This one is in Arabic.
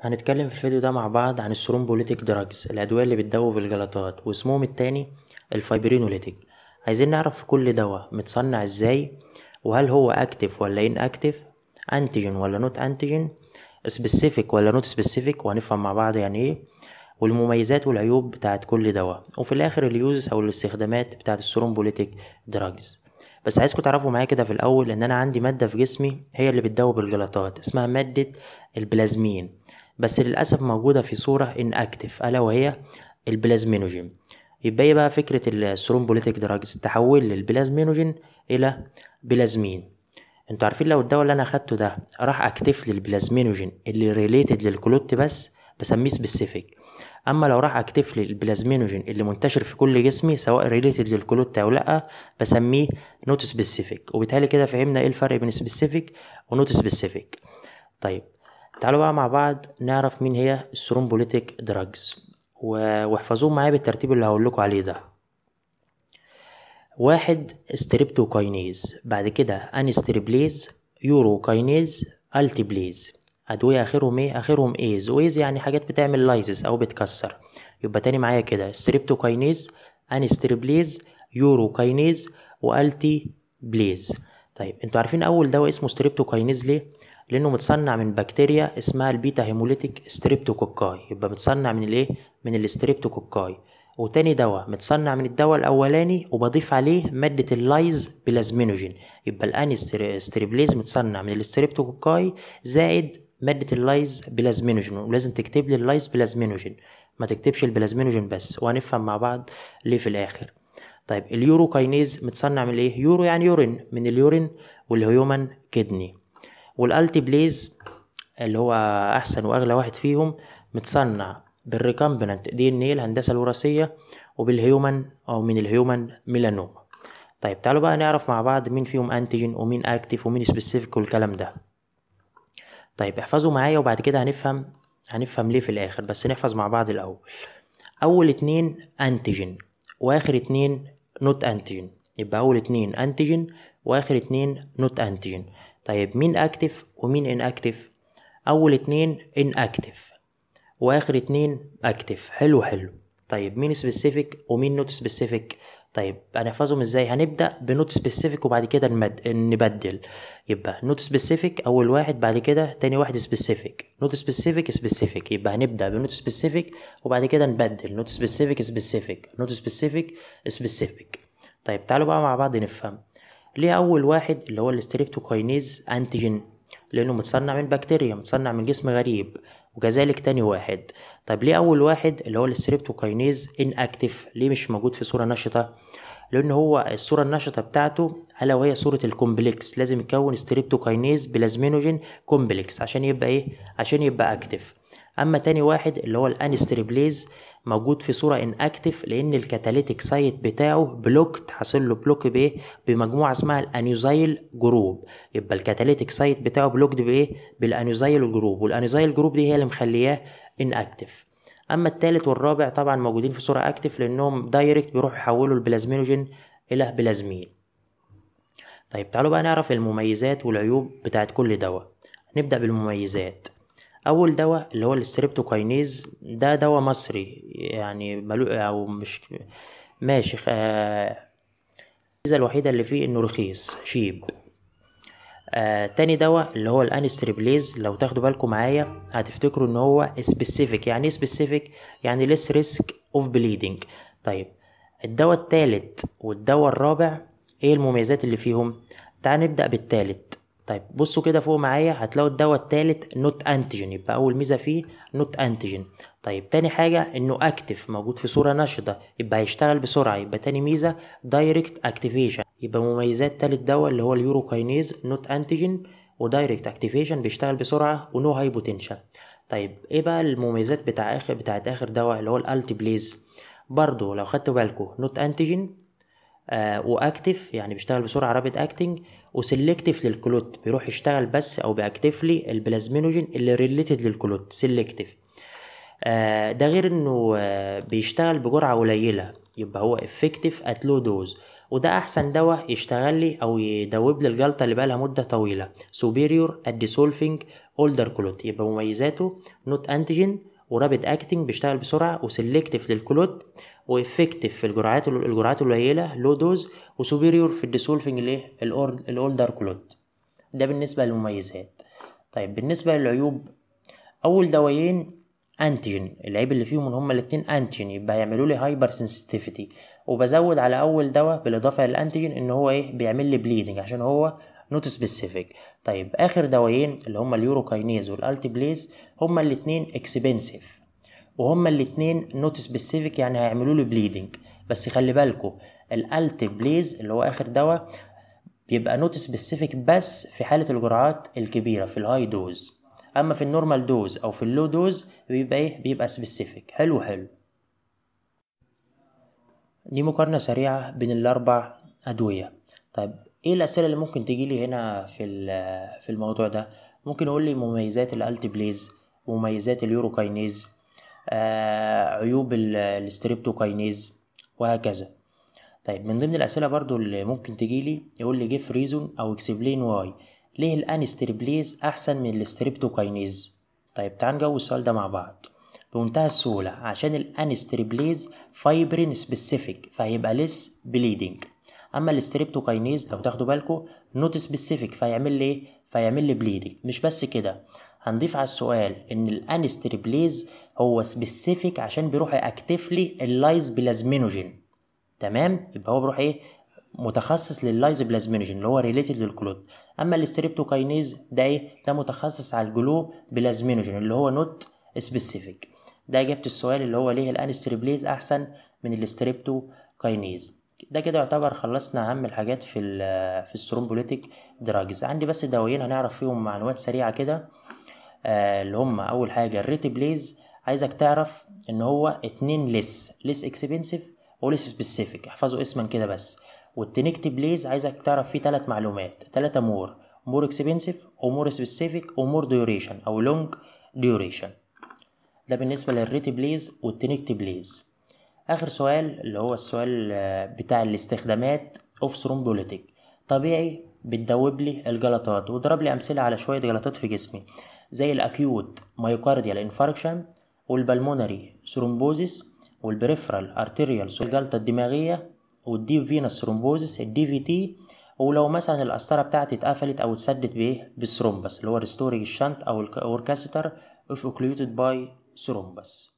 هنتكلم في الفيديو ده مع بعض عن الثرومبوليتيك دراجز الأدوية اللي بتدوب الجلطات واسمهم التاني الفايبرينوليتيك عايزين نعرف كل دواء متصنع ازاي وهل هو اكتف ولا ان اكتف انتيجين ولا نوت انتيجين سبيسيفيك ولا نوت سبيسيفيك وهنفهم مع بعض يعني ايه والمميزات والعيوب بتاعت كل دواء وفي الاخر اليوز او الاستخدامات بتاعت الثرومبوليتيك دراجز بس عايزكم تعرفوا معايا كده في الاول ان انا عندي ماده في جسمي هي اللي بتدوب الجلطات اسمها ماده البلازمين بس للأسف موجودة في صورة ان اكتف ألا وهي البلازمينوجين يبقى ايه بقى فكرة السرومبوليتيك دراجز تحول للبلازمينوجين إلى بلازمين انتوا عارفين لو الدواء اللي انا اخدته ده راح اكتف للبلازمينوجين اللي ريليتد للكلوت بس بسميه سبيسيفيك اما لو راح اكتف للبلازمينوجين اللي منتشر في كل جسمي سواء ريليتد للكلوت او لا بسميه نوت سبيسيفيك وبالتالي كده فهمنا ايه الفرق بين سبيسيفيك ونوت سبيسيفيك طيب تعالوا بقى مع بعض نعرف مين هي الثرومبوليتيك دراجز واحفظوه معايا بالترتيب اللي هقول لكم عليه ده واحد ستريبتوكاينيز بعد كده انستريبليز يوروكاينيز التيبليز ادويه اخرهم ايه اخرهم ايز ويز يعني حاجات بتعمل لايزز او بتكسر يبقى تاني معايا كده ستريبتوكاينيز انستريبليز يوروكاينيز والتي بليز طيب انتوا عارفين اول دواء اسمه ستريبتوكاينيز ليه لانه متصنع من بكتيريا اسمها البيتا هيموليتيك ستريبتوكوكاي يبقى متصنع من الايه من الستريبتوكوكاي وتاني دواء متصنع من الدواء الاولاني وبضيف عليه ماده اللايز بلازمينوجين يبقى الان ستريبليز متصنع من الستريبتوكوكاي زائد ماده اللايز بلازمينوجين ولازم تكتب لي اللايز بلازمينوجين ما تكتبش البلازمينوجين بس وهنفهم مع بعض ليه في الاخر طيب اليورو كاينيز متصنع من ايه يورو يعني يورين من اليورين والهيومن كدني والالتي بليز اللي هو احسن واغلى واحد فيهم متصنع بالريكامبنانت دي ان ايه الهندسه الوراثيه وبالهيومن او من الهيومن ميلانوما طيب تعالوا بقى نعرف مع بعض مين فيهم انتيجين ومين اكتف ومين سبيسيفيك والكلام ده طيب احفظوا معايا وبعد كده هنفهم هنفهم ليه في الاخر بس نحفظ مع بعض الاول اول اتنين انتيجين واخر اتنين نوت انتيجين يبقى اول اتنين انتيجين واخر اتنين نوت انتيجين طيب مين اكتف ومين ان اكتف اول اتنين ان اكتف واخر اتنين اكتف حلو حلو طيب مين سبيسيفيك ومين نوت سبيسيفيك طيب هنحفظهم ازاي هنبدا بنوت سبيسيفيك وبعد كده المد... نبدل يبقى نوت سبيسيفيك اول واحد بعد كده تاني واحد سبيسيفيك نوت سبيسيفيك سبيسيفيك يبقى هنبدا بنوت سبيسيفيك وبعد كده نبدل نوت سبيسيفيك سبيسيفيك نوت سبيسيفيك سبيسيفيك طيب تعالوا بقى مع بعض نفهم ليه أول واحد اللي هو الستريبتوكاينيز أنتيجين لأنه متصنع من بكتيريا متصنع من جسم غريب وكذلك تاني واحد طب ليه أول واحد اللي هو الستريبتوكاينيز إنأكتف ليه مش موجود في صورة نشطة لأن هو الصورة النشطة بتاعته ألا وهي صورة الكومبلكس لازم يكون ستريبتوكاينيز بلازمينوجين كومبلكس عشان يبقى إيه عشان يبقى أكتف أما تاني واحد اللي هو الأنستريبليز موجود في صوره ان اكتف لان الكاتاليتيك سايت بتاعه بلوكت حاصل له بلوك بايه بمجموعه اسمها الانيوزايل جروب يبقى الكاتاليتيك سايت بتاعه بلوكد بايه بالانيوزايل جروب والانيوزايل جروب دي هي اللي مخلياه ان اكتف اما الثالث والرابع طبعا موجودين في صوره اكتف لانهم دايركت بيروحوا يحولوا البلازمينوجين الى بلازمين طيب تعالوا بقى نعرف المميزات والعيوب بتاعت كل دواء نبدا بالمميزات اول دواء اللي هو الستريبتوكاينيز ده دواء مصري يعني ملو او مش ماشي آه الميزه الوحيده اللي فيه انه رخيص شيب آه تاني دواء اللي هو الانستريبليز لو تاخدوا بالكم معايا هتفتكروا ان هو سبيسيفيك يعني ايه سبيسيفيك يعني ليس ريسك اوف بليدنج طيب الدواء التالت والدواء الرابع ايه المميزات اللي فيهم تعال نبدا بالتالت طيب بصوا كده فوق معايا هتلاقوا الدواء التالت نوت انتيجين يبقى اول ميزه فيه نوت انتيجين طيب تاني حاجه انه اكتف موجود في صوره نشطه يبقى هيشتغل بسرعه يبقى تاني ميزه دايركت اكتيفيشن يبقى مميزات تالت دواء اللي هو اليوروكاينيز نوت انتيجين ودايركت اكتيفيشن بيشتغل بسرعه ونو هاي بوتنشال طيب ايه بقى المميزات بتاع اخر بتاعت اخر دواء اللي هو الالتي بليز برضه لو خدتوا بالكم نوت انتيجين آه، واكتف يعني بيشتغل بسرعه رابد اكتنج وسلكتف للكلوت بيروح يشتغل بس او بيكتف لي البلازمينوجين اللي ريليتد للكلوت سلكتف آه، ده غير انه آه، بيشتغل بجرعه قليله يبقى هو افكتيف ات لو دوز وده احسن دواء يشتغل لي او يدوب لي الجلطه اللي بقالها مده طويله سوبيريور ات ديسولفينج اولدر كلوت يبقى مميزاته نوت انتيجين ورابد اكتنج بيشتغل بسرعه وسلكتيف للكلود وافكتيف في الجرعات الجرعات القليله لو دوز وسوبيريور في الديسولفنج الايه الاولدر كلود ده بالنسبه للمميزات طيب بالنسبه للعيوب اول دوايين انتيجين العيب اللي فيهم ان هما الاتنين انتيجين يبقى هيعملوا لي هايبر سنسيتيفيتي وبزود على اول دواء بالاضافه للانتيجين ان هو ايه بيعمل لي بليدنج عشان هو نوت سبيسيفيك طيب اخر دوايين اللي هما اليوروكاينيز والالتيبليز هما الاتنين اكسبنسيف وهما الاتنين نوت سبيسيفيك يعني هيعملوا له بليدنج بس خلي بالكم الالتيبليز اللي هو اخر دواء بيبقى نوت سبيسيفيك بس في حاله الجرعات الكبيره في الهاي دوز اما في النورمال دوز او في اللو دوز بيبقى ايه بيبقى سبيسيفيك حلو حلو دي مقارنة سريعة بين الأربع أدوية طيب ايه الاسئله اللي ممكن تجيلي هنا في في الموضوع ده ممكن اقول لي مميزات الالت بليز مميزات اليوروكاينيز آه عيوب الستريبتوكاينيز وهكذا طيب من ضمن الاسئله برضو اللي ممكن تجيلي يقول لي جيف ريزون او اكسبلين واي ليه بليز احسن من الستريبتوكاينيز طيب تعال نجاوب السؤال ده مع بعض بمنتهى السهوله عشان بليز فايبرين سبيسيفيك فهيبقى ليس بليدنج اما كاينيز لو تاخدوا بالكم نوت سبيسيفيك فيعمل لي ايه فهيعمل لي بليدنج مش بس كده هنضيف على السؤال ان الانستريبليز هو سبيسيفيك عشان بيروح ياكتف لي اللايز بلازمينوجين تمام يبقى هو بيروح ايه متخصص لللايز بلازمينوجين اللي هو ريليتد للكلود اما كاينيز ده ايه ده متخصص على الجلو بلازمينوجين اللي هو نوت سبيسيفيك ده اجابه السؤال اللي هو ليه الانستريبليز احسن من كاينيز ده كده يعتبر خلصنا اهم الحاجات في في الثرومبوليتيك دراجز عندي بس دوايين هنعرف فيهم معلومات سريعه كده آه اللي هم اول حاجه الريتبليز عايزك تعرف ان هو اتنين ليس ليس اكسبنسيف وليس سبيسيفيك احفظوا اسما كده بس والتنكت بليز عايزك تعرف فيه ثلاث معلومات ثلاثه مور مور اكسبنسيف ومور سبيسيفيك ومور ديوريشن او لونج ديوريشن ده بالنسبه للريتبليز والتنكت بليز اخر سؤال اللي هو السؤال آه، بتاع الاستخدامات اوف ثرومبوليتيك طبيعي بتدوب لي الجلطات وضرب لي امثله على شويه جلطات في جسمي زي الاكيوت مايوكارديال انفاركشن والبلمونري ثرومبوزيس والبريفرال ارتيريال الجلطه الدماغيه والديب فينس ثرومبوزيس الدي في تي ولو مثلا القسطره بتاعتي اتقفلت او اتسدت بايه بالثرومبس اللي هو ريستوريج الشنت او الكاسيتر اوف اوكلوتد باي ثرومبس